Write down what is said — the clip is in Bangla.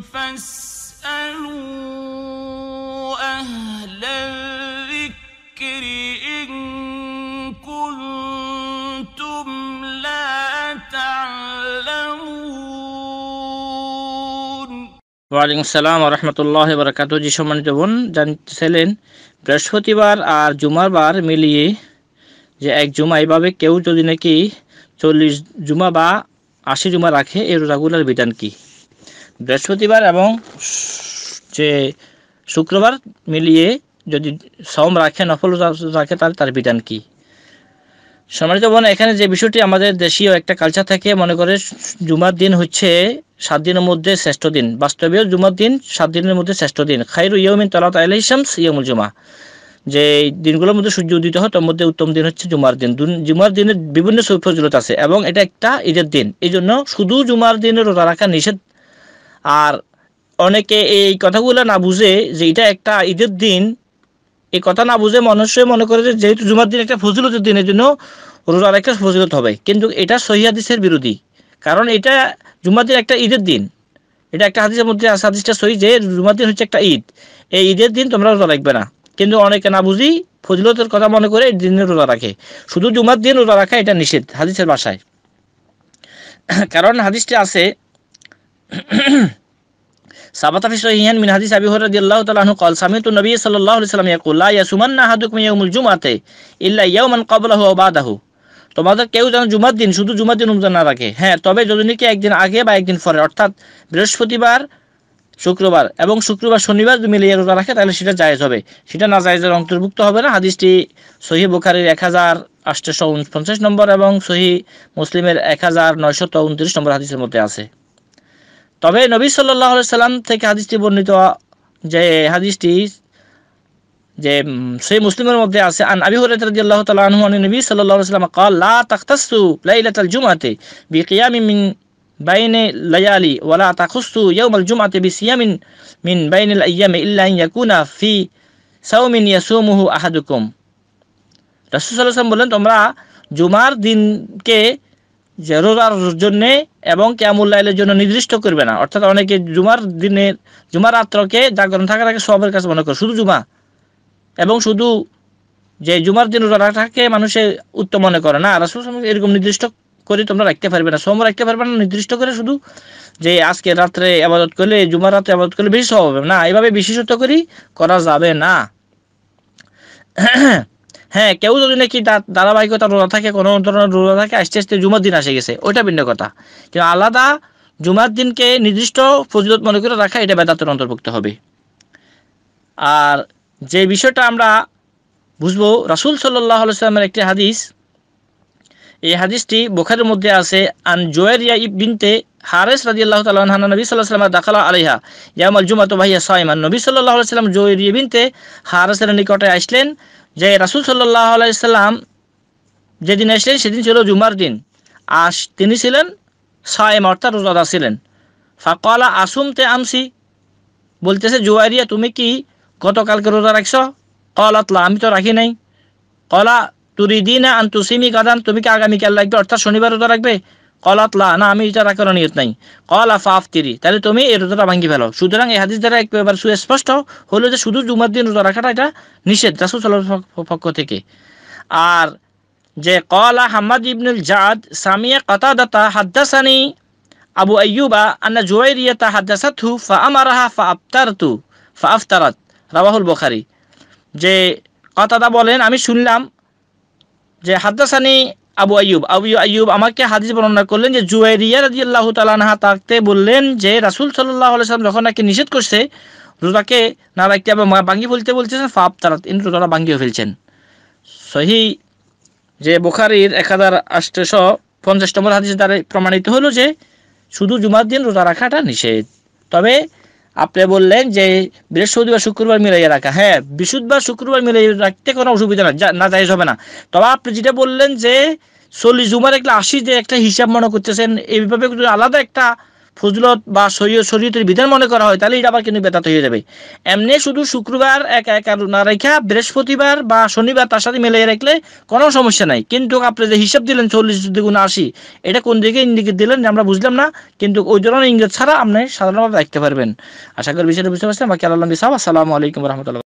فاسألوا أهل الذكر إن كنتم لا تعلمون ওয়ালাইকুম সালাম রহমতুল্লাহ বরকাত জি সম্মানিত বোন জানতেছিলেন বৃহস্পতিবার আর জুমার বার মিলিয়ে যে এক জুমা এভাবে কেউ যদি নাকি চল্লিশ জুমা বা আশি জুমা রাখে এই রোজাগুলার বিধান কী বৃহস্পতিবার এবং যে শুক্রবার মিলিয়ে যদি সম রাখে নফল রাখে তাহলে তার বিধান কী সম্মানিত বোন এখানে যে বিষয়টি আমাদের দেশীয় একটা কালচার থাকে মনে করে জুমার দিন হচ্ছে সাত দিনের মধ্যে শ্রেষ্ঠ দিন বাস্তবেও জুমার দিন সাত দিনের মধ্যে শ্রেষ্ঠ দিন খাইরু ইয়মিন তলাত আল ইসামস ইয়মুল জুমা যে দিনগুলোর মধ্যে সূর্য উদিত হয় তার মধ্যে উত্তম দিন হচ্ছে জুমার দিন জুমার দিনের বিভিন্ন সুফজলত আছে এবং এটা একটা ঈদের দিন এই জন্য শুধু জুমার দিনের রোজা রাখা নিষেধ আর অনেকে এই কথাগুলো না বুঝে যে এটা একটা ঈদের দিন এই কথা না বুঝে মানুষে মনে করে যে যেহেতু জুমার দিন একটা ফজিলতের দিনের জন্য রোজার একটা ফজিলত হবে কিন্তু এটা সহিদের বিরোধী কারণ এটা জুমার দিন একটা ঈদের দিন এটা একটা হাদিসের মধ্যে আছে হাদিসটা সহি যে জুমার দিন হচ্ছে একটা ঈদ এই ঈদের দিন তোমরা রোজা রাখবে না কিন্তু অনেকে না বুঝি ফজিলতের কথা মনে করে এই দিনে রোজা রাখে শুধু জুমার দিন রোজা রাখা এটা নিষেধ হাদিসের বাসায় কারণ হাদিসটা আছে ثابت في صحيحين মিন হাদিস আবি হুরাইরা রাদিয়াল্লাহু তাআলা আনহু عنه সামিত سمعت النبي صلى الله عليه وسلم يقول لا يصومن احدكم يوم الجمعه الا يوما قبله او তোমাদের কেউ যেন জুমার দিন শুধু জুমার দিন রোজা না রাখে হ্যাঁ তবে যদনীকে একদিন আগে বা একদিন পরে অর্থাৎ বৃহস্পতিবার শুক্রবার এবং শুক্রবার শনিবার মিলে রোজা রাখে তাহলে সেটা জায়েজ হবে সেটা না জায়েজের অন্তর্ভুক্ত হবে না হাদিসটি সহি বুখারির এক হাজার আটশোশো নম্বর এবং সহি মুসলিমের এক হাজার নয়শত উনত্রিশ নম্বর হাদিসের মধ্যে আছে তবে নবী সাল্লাল্লাহু আলাইহি সাল্লাম থেকে হাদিসটি বর্ণিত যে হাদিসটি যে সেই মুসলিমের মধ্যে আছে আন আবি হুরায়রা রাদিয়াল্লাহু তাআলা আনহু আন নবী সাল্লাল্লাহু আলাইহি ওয়াসাল্লাম قال لا تختصوا ليله الجمعه بقيام من بين ليالي ولا تخصوا يوم الجمعه بصيام من بين الايام الا ان يكون في صوم يصومه احدكم রাসূল সাল্লাল্লাহু আলাইহি সাল্লাম বলেন তোমরা জুমার দিনকে জরুরার জন্য এবং লাইলের জন্য নির্দিষ্ট করবে না অর্থাৎ অনেকে জুমার দিনে জুমার রাত্রকে জাগরণ থাকার আগে সবের কাছে মনে করে শুধু জুমা এবং শুধু যে জুমার দিন রাখাকে মানুষে উত্তম মনে করে না রাসুল এরকম নির্দিষ্ট করে তোমরা রাখতে পারবে না সোম রাখতে পারবে না নির্দিষ্ট করে শুধু যে আজকে রাত্রে আবাদত করলে জুমার রাত্রে আবাদত করলে বেশি সব হবে না এভাবে বিশেষত করি করা যাবে না হ্যাঁ কেউ যদি নাকি ধারাবাহিকতা রোজা থাকে কোনো ধরনের রোজা থাকে আস্তে আস্তে জুমার দিন আসে গেছে ওইটা ভিন্ন কথা কিন্তু আলাদা জুমার দিনকে নির্দিষ্ট ফজিলত মনে করে রাখা এটা বেদাতের অন্তর্ভুক্ত হবে আর যে বিষয়টা আমরা বুঝবো রাসুল সাল্লাহ আলসালামের একটি হাদিস এই হাদিসটি বোখারের মধ্যে আছে আন জোয়ারিয়া ইবিনতে হারেস রাজি আল্লাহ তালহানা নবী সাল্লাহ সাল্লাম দাখালা আলিহা ইয়ামাল জুমাত ভাইয়া সাইমান নবী সাল্লাহ সাল্লাম জোয়ারিয়া বিনতে হারেসের নিকটে আসলেন যে রাসুল সাল্লাহ আলাইসাল্লাম যেদিন আসলেন সেদিন ছিল জুমার দিন আস তিনি ছিলেন সায়েম অর্থাৎ রোজাদা ছিলেন আসুম আসুমতে আমসি বলতেছে জুয়ারিয়া তুমি কি গতকালকে রোজা রাখছ কলাতলা আমি তো রাখি নাই কলা তুরি দিন আন তুসিমি গাদান তুমি কি আগামীকাল রাখবে অর্থাৎ শনিবার রোজা রাখবে কলাতলা না আমি এটা রাখার নিয়ত নাই কলা ফাফতিরি তাহলে তুমি এই রোজাটা ভাঙ্গি ফেলো সুতরাং এই হাদিস দ্বারা একবার সুস্পষ্ট হলো যে শুধু জুমার দিন রোজা রাখাটা এটা নিষেধ রাসুল পক্ষ থেকে আর যে কলা হাম্মাদ ইবনুল জাদ সামিয়া কতাদাতা হাদ্দাসানি আবু আইয়ুবা আন্না জুয়াইরিয়াতা থু ফা আমারাহা ফা আফতারতু ফা আফতারাত রাবাহুল বখারি যে কথাটা বলেন আমি শুনলাম যে হাদ্দাসানি আবু আয়ুব আবু আয়ুব আমাকে হাদিস বর্ণনা করলেন যে জুয়েরিয়া রাজি আল্লাহ তালানহা তাকতে বললেন যে রাসুল সাল্লাহ আলাইসালাম যখন নাকি নিষেধ করছে রোজাকে না রাখতে আবার ভাঙ্গি ফুলতে বলছেন ফাপ তারা কিন্তু রোজারা ভাঙ্গিয়ে ফেলছেন সহি যে বোখারির এক হাজার আষ্টশো পঞ্চাশ নম্বর হাদিস দ্বারা প্রমাণিত হলো যে শুধু জুমার দিন রোজা রাখাটা নিষেধ তবে আপনি বললেন যে বৃহস্পতিবার শুক্রবার মিলাইয়ে রাখা হ্যাঁ বৃহস্পতিবার শুক্রবার মিলাইয়ে রাখতে কোনো অসুবিধা না না যাইজ হবে না তবে আপনি যেটা বললেন যে চল্লিশ জুমার একটা আশি যে একটা হিসাব মনে করতেছেন এইভাবে আলাদা একটা ফজলত বা শরীয় শরীয়তের বিধান মনে করা হয় তাহলে এটা আবার কিন্তু বেতাত হয়ে যাবে এমনি শুধু শুক্রবার একা একা না রেখা বৃহস্পতিবার বা শনিবার তার সাথে মিলিয়ে রাখলে কোনো সমস্যা নাই কিন্তু আপনি যে হিসাব দিলেন চল্লিশ দ্বিগুণ আশি এটা কোন দিকে ইঙ্গিত দিলেন আমরা বুঝলাম না কিন্তু ওই ধরনের ইঙ্গিত ছাড়া আপনি সাধারণভাবে রাখতে পারবেন আশা করি বিষয়টা বুঝতে পারছেন বাকি আল্লাহ সাহাব আসসালামু আলাইকুম রহমতুল্লাহ